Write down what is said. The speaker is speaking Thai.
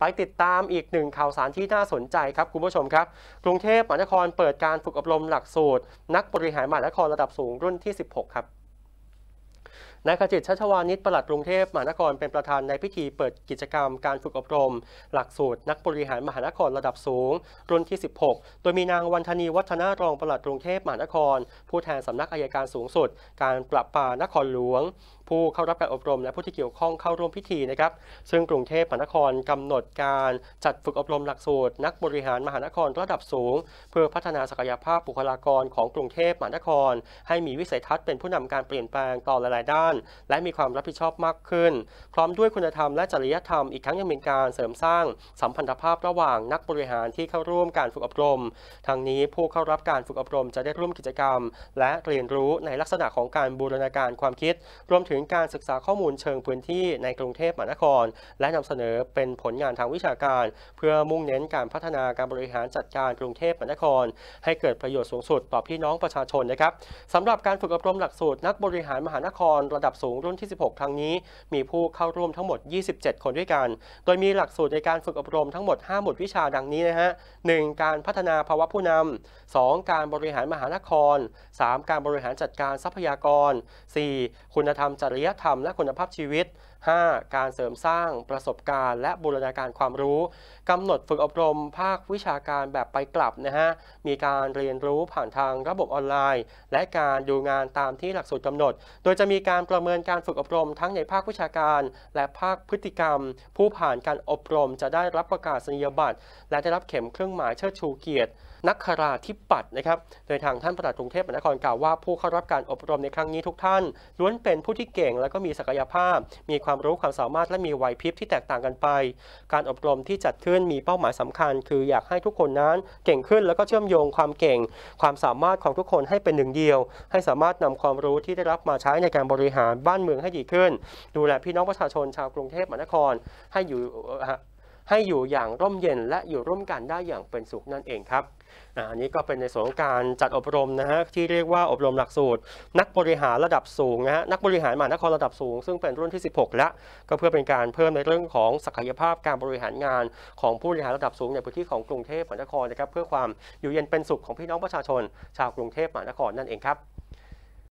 ไปติดตามอีกหนึ่งข่าวสารที่น่าสนใจครับ คุณผู้ชมครับ กรุงเทพมหานครเปิดการฝึกอบรมหลักสูตร นักบริหารมหานครระดับสูงรุ่นที่ 16 ครับนายขจิตชัชวานิชประหลัดกรุงเทพมหานครเป็นประธานในพิธีเปิดกิจกรรมการฝึกอบรม หลักสูตร นักบริหารมหานครระดับสูง รุ่นที่ 16 โดยมีนางวันธนีวัฒนารองประหลัดกรุงเทพมหานคร ผู้แทนสำนักอายการสูงสุด การปรับปานครหลวง ผู้เข้ารับการอบรม และผู้ที่เกี่ยวข้องเข้าร่วมพิธีนะครับซึ่งกรุงเทพมหานครกำหนดการจัดฝึกอบรมหลักสูตร นักบริหารมหานครระดับสูง เพื่อพัฒนาศักยภาพบุคลากรของกรุงเทพมหานคร ให้มีวิสัยทัศน์เป็นผู้นำการเปลี่ยนแปลงต่อหลายๆด้านานและมีความรับผิดชอบมากขึ้น พร้อมด้วยคุณธรรมและจริยธรรมอีกทั้งยังเป็นการเสริมสร้างสัมพันธภาพระหว่างนักบริหารที่เข้าร่วมการฝึกอบรมทางนี้ผู้เข้ารับการฝึกอบรมจะได้ร่วมกิจกรรม และเรียนรู้ในลักษณะของการบูรณาการความคิด รวมถึงการศึกษาข้อมูลเชิงพื้นที่ในกรุงเทพมหานคร และนำเสนอเป็นผลงานทางวิชาการ เพื่อมุ่งเน้นการพัฒนาการบริหารจัดการกรุงเทพมหานคร ให้เกิดประโยชน์สูงสุดต่อพี่น้องประชาชนนะครับสำหรับการฝึกอบรมหลักสูตร นักบริหารมหานครระดับสูงรุ่นที่ 16 ครั้งนี้ มีผู้เข้าร่วมทั้งหมด 27 คนด้วยกัน โดยมีหลักสูตรในการฝึกอบรมทั้งหมด 5 หมวดวิชาดังนี้นะฮะ 1. การพัฒนาภาวะผู้นำ 2. การบริหารมหานคร 3. การบริหารจัดการทรัพยากร 4. คุณธรรมจริยธรรมและคุณภาพชีวิต 5. การเสริมสร้างประสบการณ์และบูรณาการความรู้กำหนดฝึกอบรมภาควิชาการแบบไปกลับนะฮะ มีการเรียนรู้ผ่านทางระบบออนไลน์และการดูงานตามที่หลักสูตรกำหนด โดยจะมีการประเมินการฝึกอบรมทั้งในภาควิชาการและภาคพฤติกรรม ผู้ผ่านการอบรมจะได้รับประกาศนียบัตรและได้รับเข็มเครื่องหมายเชิดชูเกียรตินักคราธิปัตนะครับโดยทางท่านประหลัดกรุงเทพมหานครกล่าวว่าผู้เข้ารับการอบรมในครั้งนี้ทุกท่านล้วนเป็นผู้ที่เก่งและก็มีศักยภาพ มีความรู้ความสามารถและมีไหวพริบที่แตกต่างกันไป การอบรมที่จัดขึ้นมีเป้าหมายสำคัญ คืออยากให้ทุกคนนั้นเก่งขึ้นแล้วก็เชื่อมโยงความเก่ง ความสามารถของทุกคนให้เป็นหนึ่งเดียว ให้สามารถนำความรู้ที่ได้รับมาใช้ในการบริหารบ้านเมืองให้ดีขึ้น ดูแลพี่น้องประชาชนชาวกรุงเทพมหานครให้อยู่ให้อยู่อย่างร่มเย็นและอยู่ร่วมกันได้อย่างเป็นสุขนั่นเองครับอันนี้ก็เป็นในส่วนของการจัดอบรมนะฮะที่เรียกว่าอบรมหลักสูตร นักบริหารระดับสูงนะฮะนักบริหารมหานครระดับสูง ซึ่งเป็นรุ่นที่ 16 แล้วก็เพื่อเป็นการเพิ่มในเรื่องของศักยภาพการบริหารงานของผู้บริหารระดับสูงในพื้นที่ของกรุงเทพมหานครนะครับ เพื่อความอยู่เย็นเป็นสุขของพี่น้องประชาชนชาวกรุงเทพมหานครนั่นเองครับ